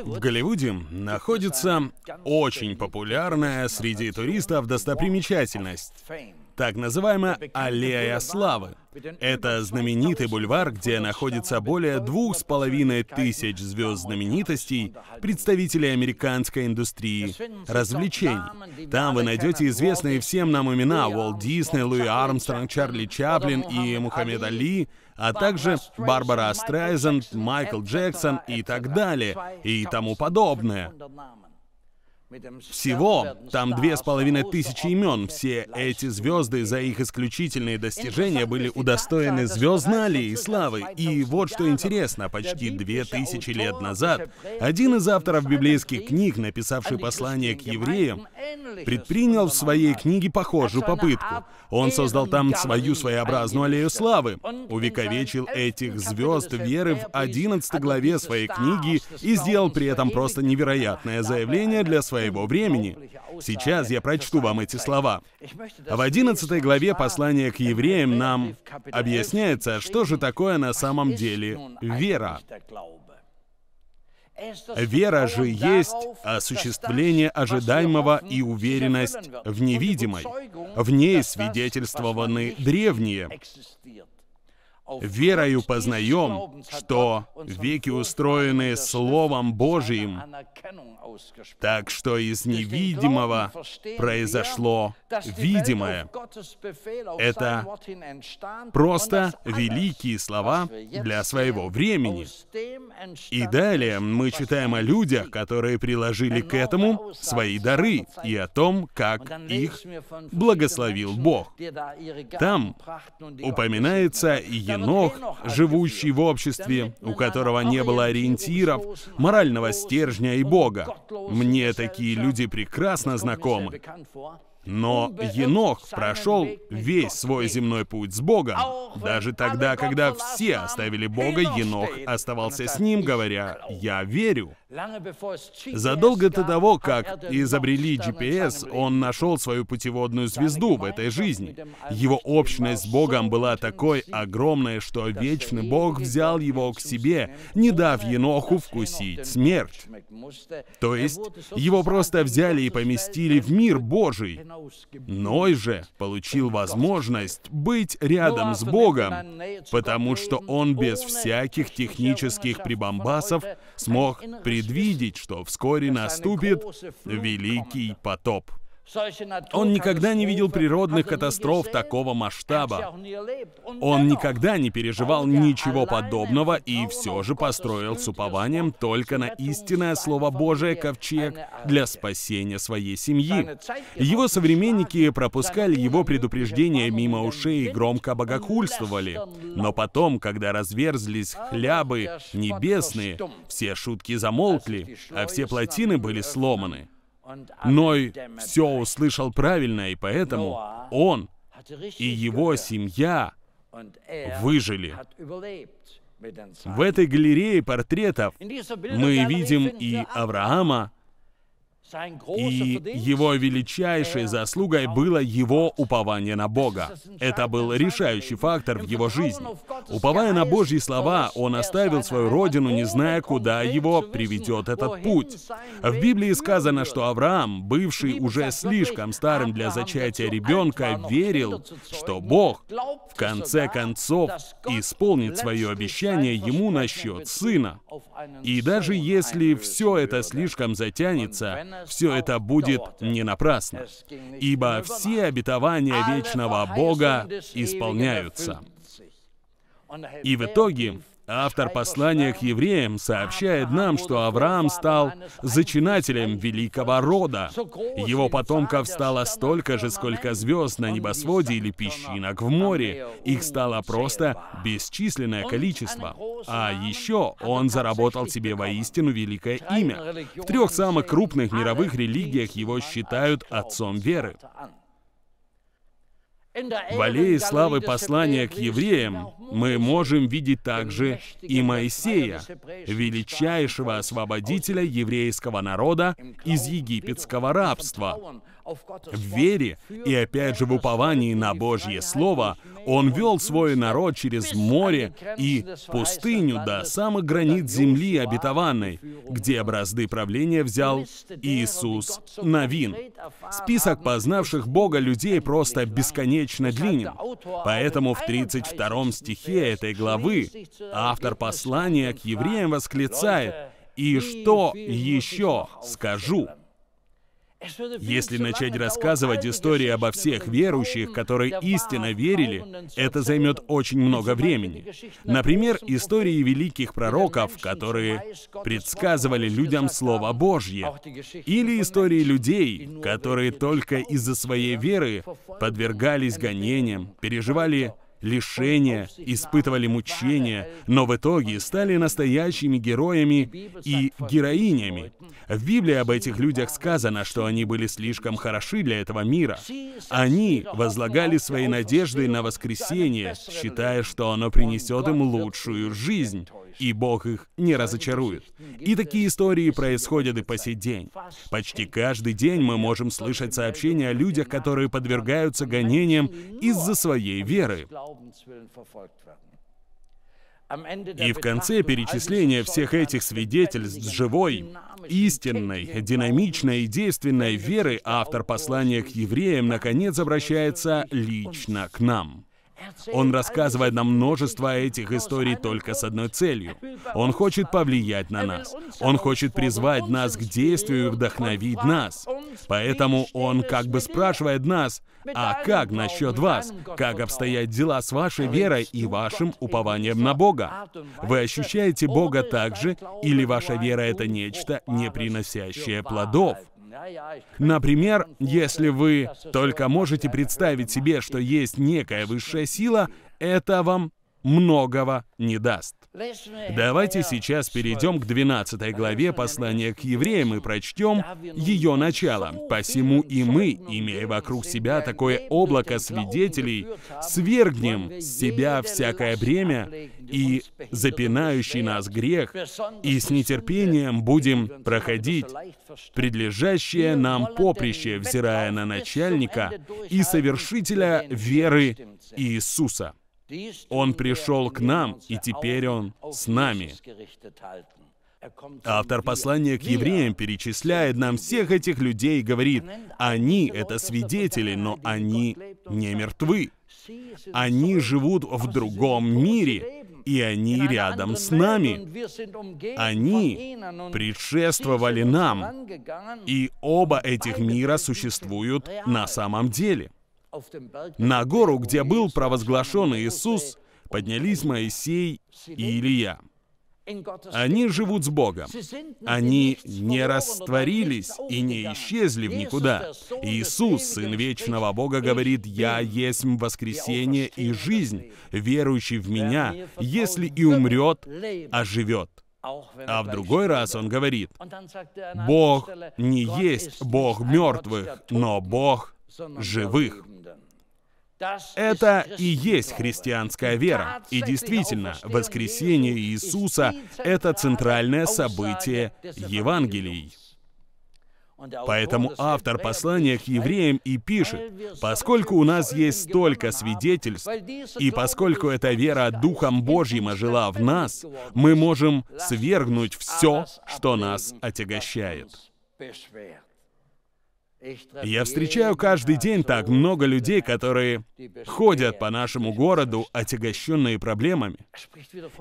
В Голливуде находится очень популярная среди туристов достопримечательность так называемая «Аллея славы». Это знаменитый бульвар, где находится более двух с половиной тысяч звезд знаменитостей, представителей американской индустрии развлечений. Там вы найдете известные всем нам имена Уолт Дисней, Луи Армстронг, Чарли Чаплин и Мухаммед Али, а также Барбара Стрейзен, Майкл Джексон и так далее, и тому подобное. Всего там две с половиной тысячи имен. Все эти звезды за их исключительные достижения были удостоены звездной и славы. И вот что интересно, почти две тысячи лет назад один из авторов библейских книг, написавший послание к евреям, предпринял в своей книге похожую попытку. Он создал там свою своеобразную аллею славы, увековечил этих звезд веры в 11 главе своей книги и сделал при этом просто невероятное заявление для своей своего времени. Сейчас я прочту вам эти слова. В 11 главе послания к евреям нам объясняется, что же такое на самом деле вера. Вера же есть осуществление ожидаемого и уверенность в невидимой. В ней свидетельствованы древние верою познаем, что веки устроены Словом Божиим, так что из невидимого произошло видимое. Это просто великие слова для своего времени. И далее мы читаем о людях, которые приложили к этому свои дары и о том, как их благословил Бог. Там упоминается Енох, Енох, живущий в обществе, у которого не было ориентиров, морального стержня и Бога. Мне такие люди прекрасно знакомы. Но Енох прошел весь свой земной путь с Богом. Даже тогда, когда все оставили Бога, Енох оставался с ним, говоря «Я верю». Задолго до того, как er изобрели GPS, он нашел свою путеводную звезду в этой жизни. Его общность с Богом была такой огромной, что er вечный Бог взял его к себе, не дав Еноху er вкусить смерть. То есть, его просто взяли и поместили в мир Божий. Ной же получил возможность быть рядом с Богом, потому что он без всяких технических прибамбасов смог придумать предвидеть, что вскоре наступит великий потоп. Он никогда не видел природных катастроф такого масштаба. Он никогда не переживал ничего а подобного и все же построил с упованием только на истинное Слово Божие ковчег для спасения своей семьи. Его современники пропускали его предупреждения мимо ушей и громко богохульствовали. Но потом, когда разверзлись хлябы небесные, все шутки замолкли, а все плотины были сломаны. Ной все услышал правильно, и поэтому он и его семья er выжили. В этой галерее портретов мы видим и Авраама, и его величайшей äh, заслугой было его упование на Бога. Это был решающий фактор в его жизни. Уповая на Божьи слова, он оставил свою родину, не зная, куда его приведет этот путь. В Библии сказано, что Авраам, бывший уже слишком старым для зачатия ребенка, верил, что Бог в конце концов исполнит свое обещание ему насчет сына. И даже если все это слишком затянется, все это будет не напрасно, ибо все обетования вечного Бога исполняются. И в итоге Автор послания к евреям сообщает нам, что Авраам стал зачинателем великого рода. Его потомков стало столько же, сколько звезд на небосводе или песчинок в море. Их стало просто бесчисленное количество. А еще он заработал себе воистину великое имя. В трех самых крупных мировых религиях его считают отцом веры. В аллее славы послания к евреям мы можем видеть также и Моисея, величайшего освободителя еврейского народа из египетского рабства, в вере и опять же в уповании на Божье Слово он вел свой народ через море и пустыню до самых границ земли обетованной, где образды правления взял Иисус новин. Список познавших Бога людей просто бесконечно длинен. Поэтому в 32 стихе этой главы автор послания к евреям восклицает «И что еще скажу?» Если начать рассказывать истории обо всех верующих, которые истинно верили, это займет очень много времени. Например, истории великих пророков, которые предсказывали людям Слово Божье. Или истории людей, которые только из-за своей веры подвергались гонениям, переживали лишения, испытывали мучения, но в итоге стали настоящими героями и героинями. В Библии об этих людях сказано, что они были слишком хороши для этого мира. Они возлагали свои надежды на воскресение, считая, что оно принесет им лучшую жизнь и Бог их не разочарует. И такие истории происходят и по сей день. Почти каждый день мы можем слышать сообщения о людях, которые подвергаются гонениям из-за своей веры. И в конце перечисления всех этих свидетельств живой, истинной, динамичной и действенной веры автор послания к евреям наконец обращается лично к нам. Он рассказывает нам множество этих историй только с одной целью. Он хочет повлиять на нас. Он хочет призвать нас к действию и вдохновить нас. Поэтому он как бы спрашивает нас, а как насчет вас? Как обстоят дела с вашей верой и вашим упованием на Бога? Вы ощущаете Бога так же, или ваша вера — это нечто, не приносящее плодов? Например, если вы только можете представить себе, что есть некая высшая сила, это вам многого не даст. Давайте сейчас перейдем к 12 главе послания к евреям и прочтем ее начало. «Посему и мы, имея вокруг себя такое облако свидетелей, свергнем с себя всякое бремя и запинающий нас грех, и с нетерпением будем проходить предлежащее нам поприще, взирая на начальника и совершителя веры Иисуса». Он пришел к нам, и теперь Он с нами. Автор послания к евреям перечисляет нам всех этих людей и говорит, они — это свидетели, но они не мертвы. Они живут в другом мире, и они рядом с нами. Они предшествовали нам, и оба этих мира существуют на самом деле. На гору, где был провозглашен Иисус, поднялись Моисей и Илия. Они живут с Богом. Они не растворились и не исчезли в никуда. Иисус, Сын Вечного Бога, говорит, «Я есть воскресение и жизнь, верующий в Меня, если и умрет, оживет». А, а в другой раз он говорит, «Бог не есть Бог мертвых, но Бог живых. Это и есть христианская вера. И действительно, воскресение Иисуса — это центральное событие Евангелий. Поэтому автор послания к евреям и пишет, «Поскольку у нас есть столько свидетельств, и поскольку эта вера Духом Божьим ожила в нас, мы можем свергнуть все, что нас отягощает». Я встречаю каждый день так много людей, которые ходят по нашему городу, отягощенные проблемами.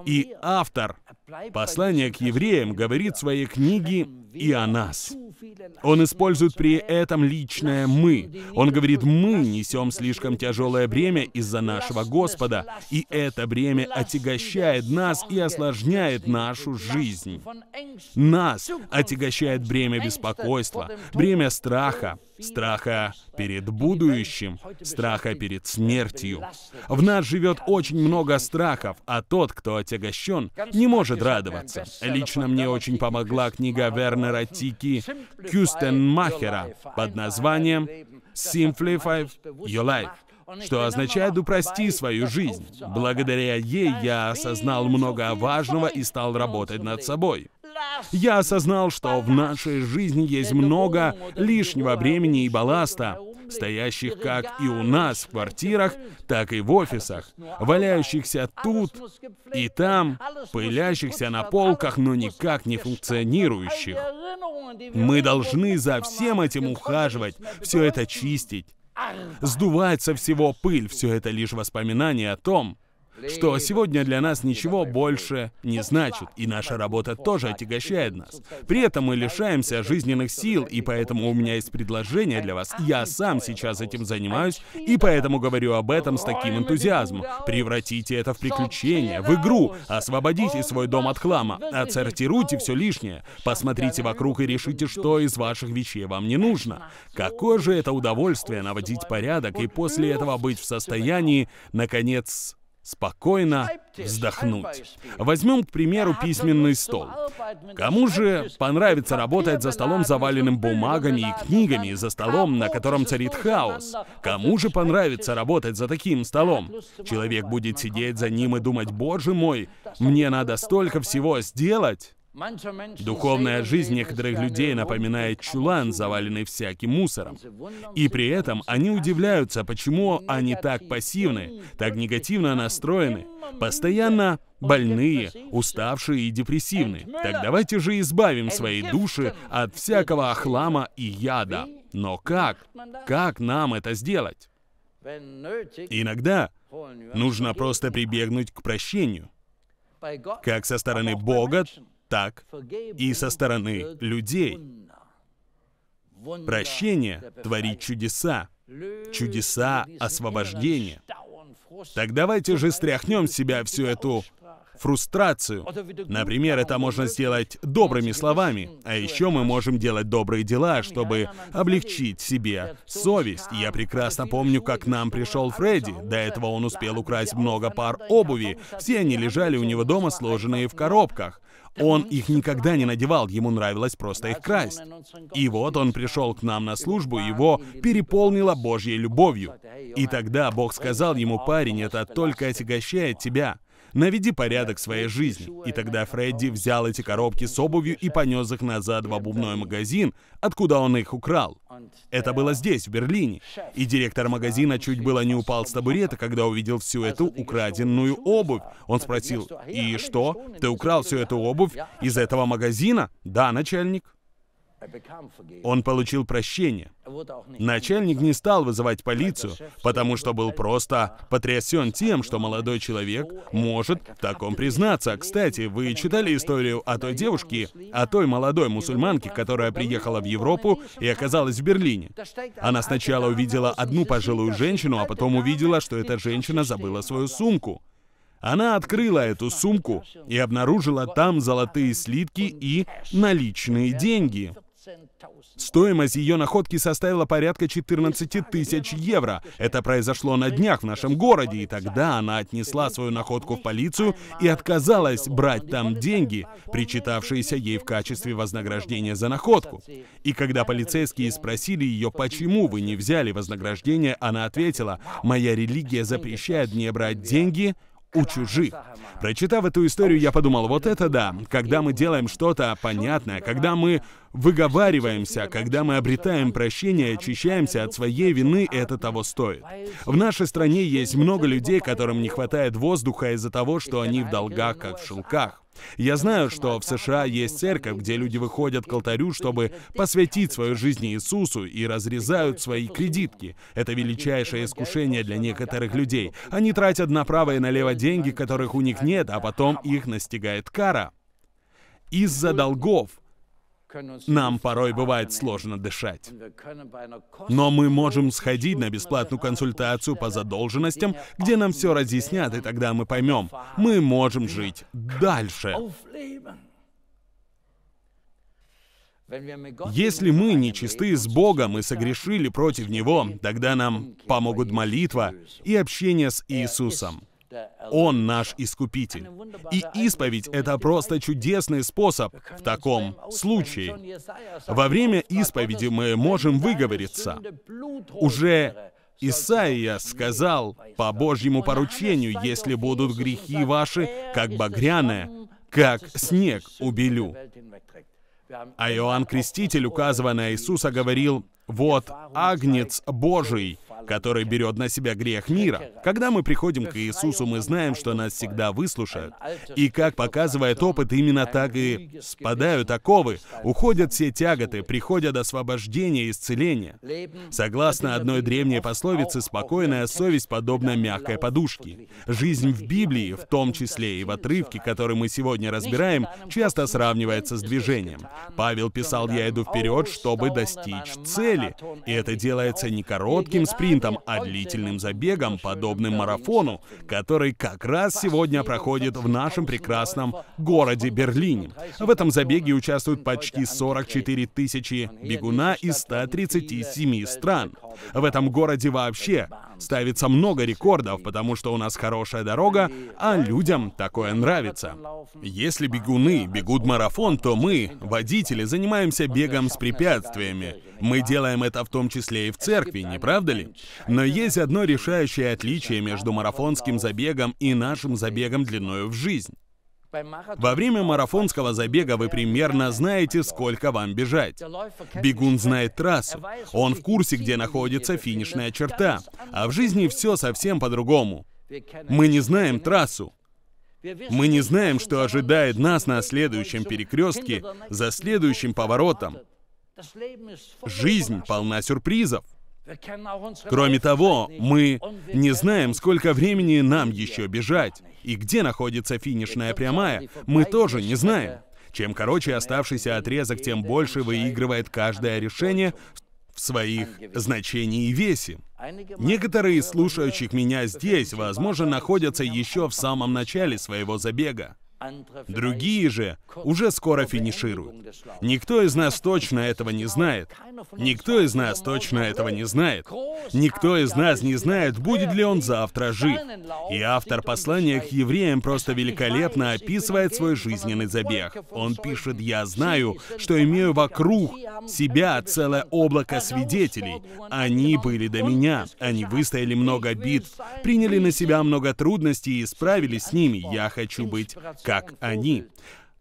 И автор послания к евреям говорит в своей книге и о нас. Он использует при этом личное «мы». Он говорит, мы несем слишком тяжелое бремя из-за нашего Господа, и это бремя отягощает нас и осложняет нашу жизнь. Нас отягощает бремя беспокойства, бремя страха, страха. перед будущим, страха перед смертью. В нас живет очень много страхов, а тот, кто отягощен, не может радоваться. Лично мне очень помогла книга Вернера Тики Кюстенмахера под названием «Simplify Your Life» что означает «упрости свою жизнь». Благодаря ей я осознал много важного и стал работать над собой. Я осознал, что в нашей жизни есть много лишнего времени и балласта, стоящих как и у нас в квартирах, так и в офисах, валяющихся тут и там, пылящихся на полках, но никак не функционирующих. Мы должны за всем этим ухаживать, все это чистить, сдувать со всего пыль, все это лишь воспоминание о том, что сегодня для нас ничего больше не значит, и наша работа тоже отягощает нас. При этом мы лишаемся жизненных сил, и поэтому у меня есть предложение для вас. Я сам сейчас этим занимаюсь, и поэтому говорю об этом с таким энтузиазмом. Превратите это в приключение, в игру, освободите свой дом от хлама, отсортируйте все лишнее, посмотрите вокруг и решите, что из ваших вещей вам не нужно. Какое же это удовольствие наводить порядок и после этого быть в состоянии, наконец, спокойно вздохнуть. Возьмем, к примеру, письменный ну, стол. Кому же понравится работать за столом, заваленным бумагами и книгами, за а столом, на котором царит хаос? Кому же понравится работать за таким столом? Ну, Человек будет сидеть за ним и думать, «Боже мой, мне надо столько всего сделать!» Духовная жизнь некоторых людей напоминает чулан, заваленный всяким мусором. И при этом они удивляются, почему они так пассивны, так негативно настроены, постоянно больные, уставшие и депрессивны. Так давайте же избавим свои души от всякого охлама и яда. Но как? Как нам это сделать? Иногда нужно просто прибегнуть к прощению. Как со стороны Бога, так и со стороны людей. Прощение творит чудеса, чудеса освобождения. Так давайте же стряхнем с себя всю эту фрустрацию. Например, это можно сделать добрыми словами, а еще мы можем делать добрые дела, чтобы облегчить себе совесть. Я прекрасно помню, как к нам пришел Фредди. До этого он успел украсть много пар обуви. Все они лежали у него дома, сложенные в коробках. Он их никогда не надевал, ему нравилось просто их красть. И вот он пришел к нам на службу, его переполнило Божьей любовью. И тогда Бог сказал ему, парень, это только отягощает тебя. Наведи порядок в своей жизни. И тогда Фредди взял эти коробки с обувью и понес их назад в обувной магазин, откуда он их украл. Это было здесь, в Берлине. И директор магазина чуть было не упал с табурета, когда увидел всю эту украденную обувь. Он спросил, «И что? Ты украл всю эту обувь из этого магазина?» «Да, начальник». Он получил прощение. Начальник не стал вызывать полицию, потому что был просто потрясен тем, что молодой человек может в таком признаться. Кстати, вы читали историю о той девушке, о той молодой мусульманке, которая приехала в Европу и оказалась в Берлине. Она сначала увидела одну пожилую женщину, а потом увидела, что эта женщина забыла свою сумку. Она открыла эту сумку и обнаружила там золотые слитки и наличные деньги. Стоимость ее находки составила порядка 14 тысяч евро. Это произошло на днях в нашем городе, и тогда она отнесла свою находку в полицию и отказалась брать там деньги, причитавшиеся ей в качестве вознаграждения за находку. И когда полицейские спросили ее, почему вы не взяли вознаграждение, она ответила, «Моя религия запрещает мне брать деньги, у чужих. Прочитав эту историю, я подумал, вот это да, когда мы делаем что-то понятное, когда мы выговариваемся, когда мы обретаем прощение, очищаемся от своей вины, это того стоит. В нашей стране есть много людей, которым не хватает воздуха из-за того, что они в долгах, как в шелках. Я знаю, что в США есть церковь, где люди выходят к алтарю, чтобы посвятить свою жизнь Иисусу и разрезают свои кредитки. Это величайшее искушение для некоторых людей. Они тратят направо и налево деньги, которых у них нет, а потом их настигает кара. Из-за долгов нам порой бывает сложно дышать. Но мы можем сходить на бесплатную консультацию по задолженностям, где нам все разъяснят, и тогда мы поймем, мы можем жить дальше. Если мы нечисты с Богом и согрешили против Него, тогда нам помогут молитва и общение с Иисусом. Он наш Искупитель. И исповедь — это просто чудесный способ в таком случае. Во время исповеди мы можем выговориться. Уже Исаия сказал, по Божьему поручению, если будут грехи ваши, как багряное, как снег убелю. А Иоанн Креститель, указывая на Иисуса, говорил, «Вот агнец Божий, который берет на себя грех мира. Когда мы приходим к Иисусу, мы знаем, что нас всегда выслушают. И как показывает опыт, именно так и спадают оковы, уходят все тяготы, приходят освобождение и исцеление. Согласно одной древней пословице, спокойная совесть подобна мягкой подушке. Жизнь в Библии, в том числе и в отрывке, который мы сегодня разбираем, часто сравнивается с движением. Павел писал «Я иду вперед, чтобы достичь цели». И это делается не коротким спринтом, спринтом, а длительным забегом, подобным марафону, который как раз сегодня проходит в нашем прекрасном городе Берлине. В этом забеге участвуют почти 44 тысячи бегуна из 137 стран. В этом городе вообще Ставится много рекордов, потому что у нас хорошая дорога, а людям такое нравится. Если бегуны бегут марафон, то мы, водители, занимаемся бегом с препятствиями. Мы делаем это в том числе и в церкви, не правда ли? Но есть одно решающее отличие между марафонским забегом и нашим забегом длиною в жизнь. Во время марафонского забега вы примерно знаете, сколько вам бежать. Бегун знает трассу, он в курсе, где находится финишная черта, а в жизни все совсем по-другому. Мы не знаем трассу. Мы не знаем, что ожидает нас на следующем перекрестке, за следующим поворотом. Жизнь полна сюрпризов. Кроме того, мы не знаем, сколько времени нам еще бежать, и где находится финишная прямая, мы тоже не знаем. Чем короче оставшийся отрезок, тем больше выигрывает каждое решение в своих значении и весе. Некоторые из слушающих меня здесь, возможно, находятся еще в самом начале своего забега. Другие же уже скоро финишируют. Никто из нас точно этого не знает. Никто из нас точно этого не знает. Никто из нас не знает, будет ли он завтра жив. И автор послания к евреям просто великолепно описывает свой жизненный забег. Он пишет, «Я знаю, что имею вокруг себя целое облако свидетелей. Они были до меня. Они выстояли много битв, приняли на себя много трудностей и справились с ними. Я хочу быть как они.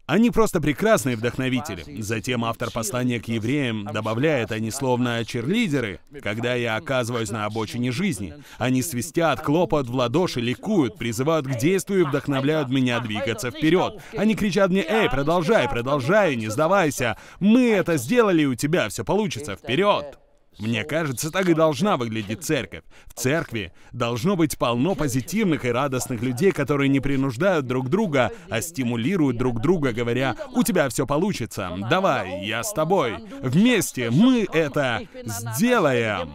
Они просто прекрасные вдохновители. Затем автор послания к евреям добавляет, они словно черлидеры. Когда я оказываюсь на обочине жизни, они свистят, клопают в ладоши, ликуют, призывают к действию и вдохновляют меня двигаться вперед. Они кричат мне, эй, продолжай, продолжай, не сдавайся. Мы это сделали, у тебя все получится, вперед. Мне кажется, так и должна выглядеть церковь. В церкви должно быть полно позитивных и радостных людей, которые не принуждают друг друга, а стимулируют друг друга, говоря, «У тебя все получится, давай, я с тобой, вместе мы это сделаем».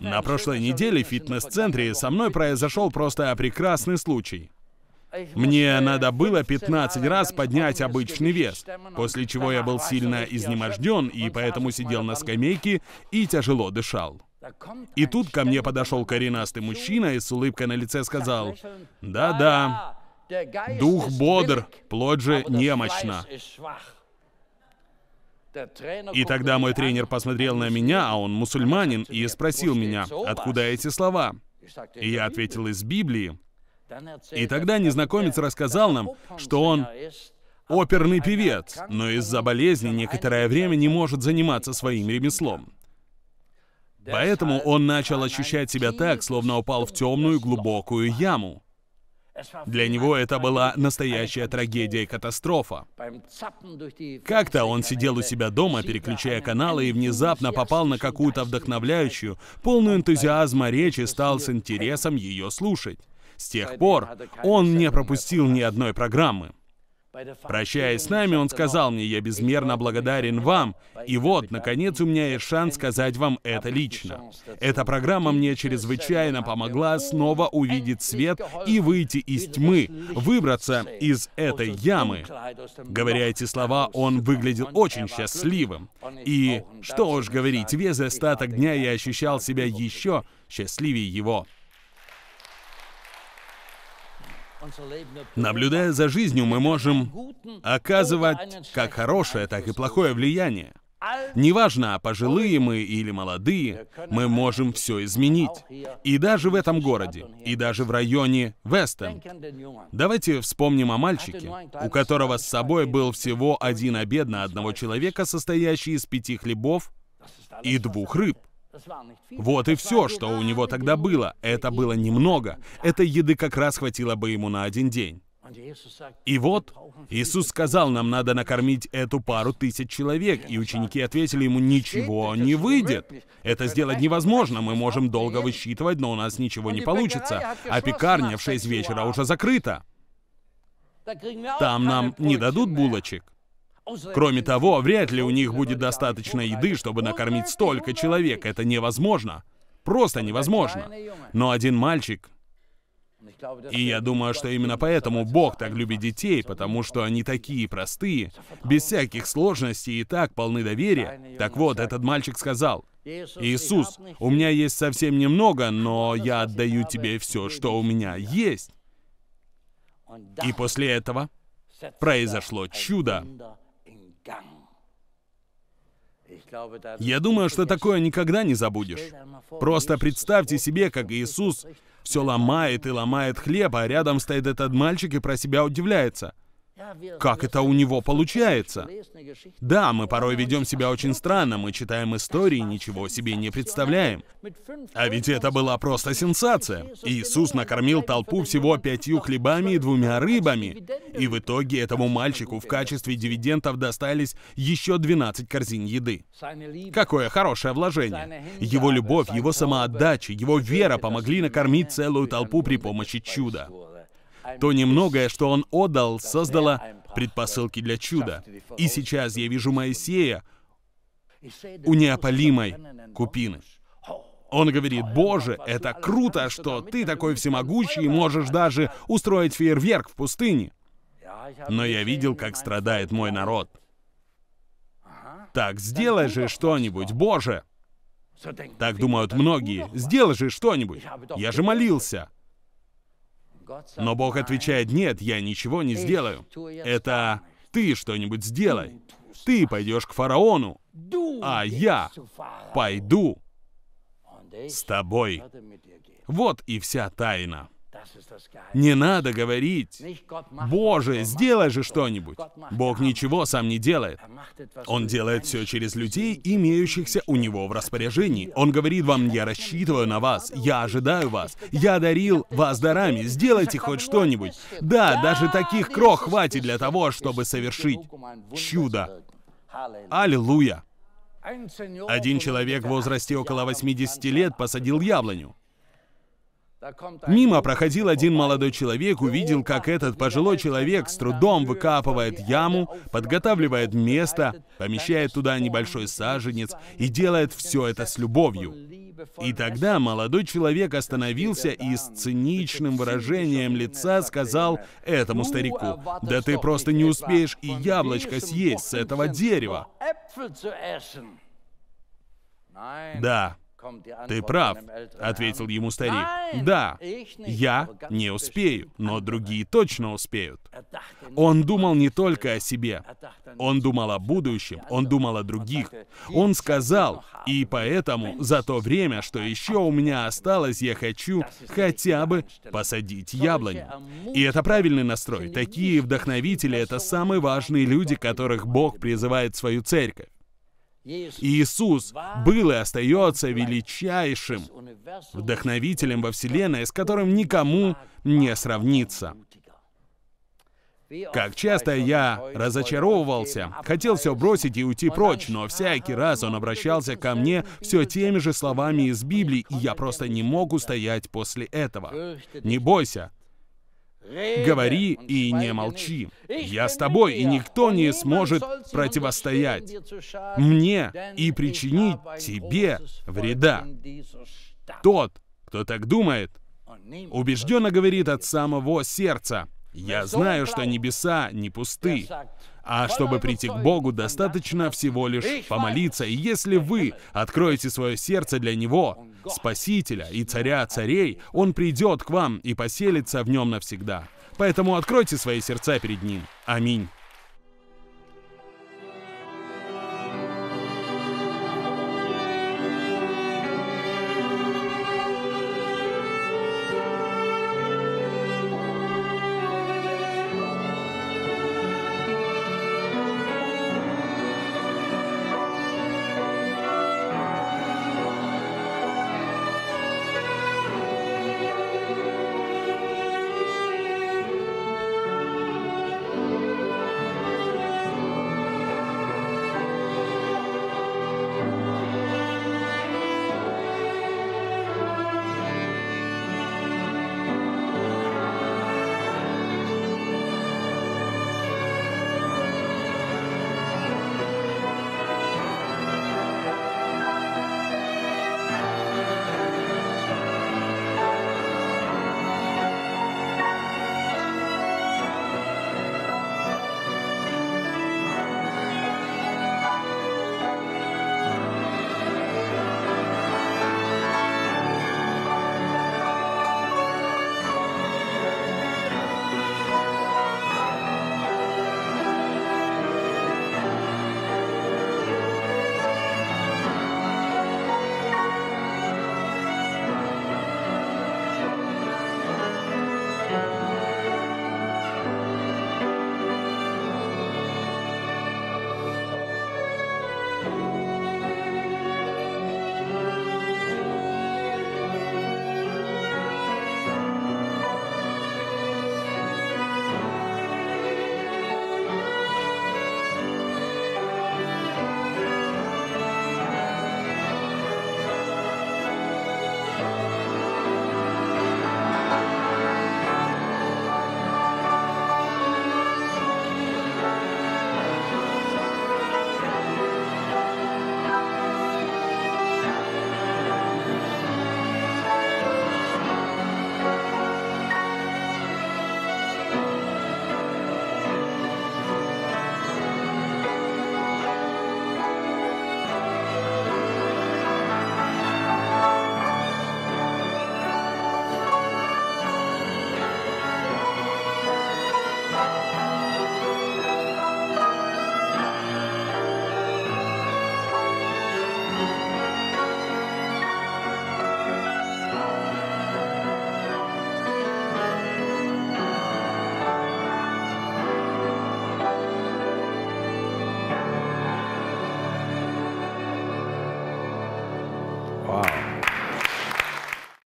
На прошлой неделе в фитнес-центре со мной произошел просто прекрасный случай. Мне надо было 15 раз поднять обычный вес, после чего я был сильно изнеможден и поэтому сидел на скамейке и тяжело дышал. И тут ко мне подошел коренастый мужчина и с улыбкой на лице сказал, «Да-да, дух бодр, плоть же а немощна». И тогда мой тренер посмотрел на меня, а он мусульманин, и спросил меня, откуда эти слова. И я ответил из Библии. И тогда незнакомец рассказал нам, что он оперный певец, но из-за болезни некоторое время не может заниматься своим ремеслом. Поэтому он начал ощущать себя так, словно упал в темную глубокую яму. Для него это была настоящая трагедия и катастрофа. Как-то он сидел у себя дома, переключая каналы, и внезапно попал на какую-то вдохновляющую, полную энтузиазма речь и стал с интересом ее слушать. С тех пор он не пропустил ни одной программы. Прощаясь с нами, он сказал мне, я безмерно благодарен вам, и вот, наконец, у меня есть шанс сказать вам это лично. Эта программа мне чрезвычайно помогла снова увидеть свет и выйти из тьмы, выбраться из этой ямы. Говоря эти слова, он выглядел очень счастливым. И, что уж говорить, весь остаток дня я ощущал себя еще счастливее его. Наблюдая за жизнью, мы можем оказывать как хорошее, так и плохое влияние. Неважно, пожилые мы или молодые, мы можем все изменить. И даже в этом городе, и даже в районе Вестон. Давайте вспомним о мальчике, у которого с собой был всего один обед на одного человека, состоящий из пяти хлебов и двух рыб. Вот и все, что у него тогда было. Это было немного. Этой еды как раз хватило бы ему на один день. И вот Иисус сказал, нам надо накормить эту пару тысяч человек, и ученики ответили ему, ничего не выйдет. Это сделать невозможно, мы можем долго высчитывать, но у нас ничего не получится, а пекарня в 6 вечера уже закрыта. Там нам не дадут булочек. Кроме того, вряд ли у них будет достаточно еды, чтобы накормить столько человек. Это невозможно. Просто невозможно. Но один мальчик... И я думаю, что именно поэтому Бог так любит детей, потому что они такие простые, без всяких сложностей и так полны доверия. Так вот, этот мальчик сказал, «Иисус, у меня есть совсем немного, но я отдаю тебе все, что у меня есть». И после этого произошло чудо. Я думаю, что такое никогда не забудешь. Просто представьте себе, как Иисус все ломает и ломает хлеб, а рядом стоит этот мальчик и про себя удивляется. Как это у него получается? Да, мы порой ведем себя очень странно, мы читаем истории, ничего себе не представляем. А ведь это была просто сенсация. Иисус накормил толпу всего пятью хлебами и двумя рыбами. И в итоге этому мальчику в качестве дивидендов достались еще 12 корзин еды. Какое хорошее вложение. Его любовь, его самоотдача, его вера помогли накормить целую толпу при помощи чуда. То немногое, что он отдал, создало предпосылки для чуда. И сейчас я вижу Моисея у неопалимой купины. Он говорит, «Боже, это круто, что ты такой всемогущий можешь даже устроить фейерверк в пустыне». Но я видел, как страдает мой народ. Так сделай же что-нибудь, Боже! Так думают многие. Сделай же что-нибудь. Я же молился. Но Бог отвечает, нет, я ничего не сделаю. Это ты что-нибудь сделай. Ты пойдешь к фараону, а я пойду с тобой. Вот и вся тайна. Не надо говорить, «Боже, сделай же что-нибудь». Бог ничего сам не делает. Он делает все через людей, имеющихся у него в распоряжении. Он говорит вам, «Я рассчитываю на вас, я ожидаю вас, я дарил вас дарами, сделайте хоть что-нибудь». Да, даже таких крох хватит для того, чтобы совершить чудо. Аллилуйя! Один человек в возрасте около 80 лет посадил яблоню. Мимо проходил один молодой человек, увидел, как этот пожилой человек с трудом выкапывает яму, подготавливает место, помещает туда небольшой саженец и делает все это с любовью. И тогда молодой человек остановился и с циничным выражением лица сказал этому старику, «Да ты просто не успеешь и яблочко съесть с этого дерева». Да, «Ты прав», — ответил ему старик. «Да, я не успею, но другие точно успеют». Er он думал не только о себе. Er он думал о будущем, er он думал о других. Он сказал, и поэтому за то время, что еще у меня осталось, я хочу хотя бы посадить яблоню. И это правильный настрой. Такие вдохновители — это самые важные люди, которых Бог призывает в свою церковь. Иисус был и остается величайшим вдохновителем во Вселенной, с которым никому не сравнится. Как часто я разочаровывался, хотел все бросить и уйти прочь, но всякий раз он обращался ко мне все теми же словами из Библии, и я просто не мог устоять после этого. «Не бойся, Говори э, и не молчи. Я с тобой, и никто не сможет противостоять мне и причинить тебе вреда. Тот, кто так думает, убежденно говорит от самого сердца. Я знаю, что небеса не пусты. А чтобы прийти к Богу, достаточно всего лишь помолиться. И если вы откроете свое сердце для Него, Спасителя и Царя Царей, Он придет к вам и поселится в нем навсегда. Поэтому откройте свои сердца перед Ним. Аминь.